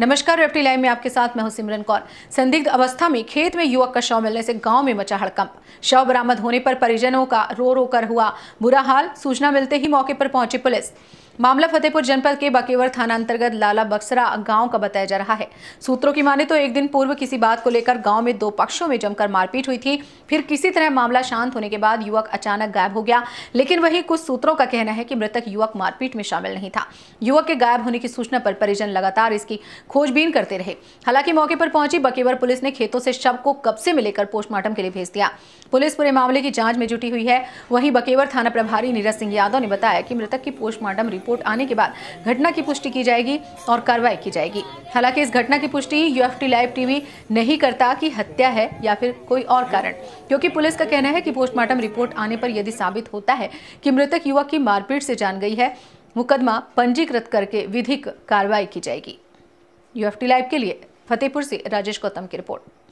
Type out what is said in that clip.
नमस्कार रेप्टी लाइव में आपके साथ मैं हूं सिमरन कौर संदिग्ध अवस्था में खेत में युवक का शव मिलने से गांव में मचा हड़कंप शव बरामद होने पर परिजनों का रो रो कर हुआ बुरा हाल सूचना मिलते ही मौके पर पहुंची पुलिस मामला फतेहपुर जनपद के बकेवर थाना अंतर्गत लाला बक्सरा गांव का बताया जा रहा है सूत्रों की माने तो एक दिन पूर्व किसी बात को लेकर गांव में दो पक्षों में जमकर मारपीट हुई थी फिर किसी तरह मामला शांत होने के बाद युवक अचानक गायब हो गया लेकिन वही कुछ सूत्रों का कहना है कि मृतक युवक मारपीट में शामिल नहीं था युवक के गायब होने की सूचना पर परिजन लगातार इसकी खोजबीन करते रहे हालांकि मौके पर पहुंची बकेवर पुलिस ने खेतों से शव को कब्जे में लेकर पोस्टमार्टम के लिए भेज दिया पुलिस पूरे मामले की जांच में जुटी हुई है वहीं बकेवर थाना प्रभारी नीरज सिंह यादव ने बताया कि मृतक की पोस्टमार्टम रिपोर्ट आने के बाद घटना की पुष्टि की जाएगी और कार्रवाई की जाएगी हालांकि इस घटना की पुष्टि यूएफटी लाइव टीवी नहीं करता कि हत्या है या फिर कोई और कारण क्योंकि पुलिस का कहना है कि पोस्टमार्टम रिपोर्ट आने पर यदि साबित होता है कि मृतक युवक की मारपीट से जान गई है मुकदमा पंजीकृत करके विधिक कार्रवाई की जाएगी यूएफटी लाइव के लिए फतेहपुर से राजेश गौतम की रिपोर्ट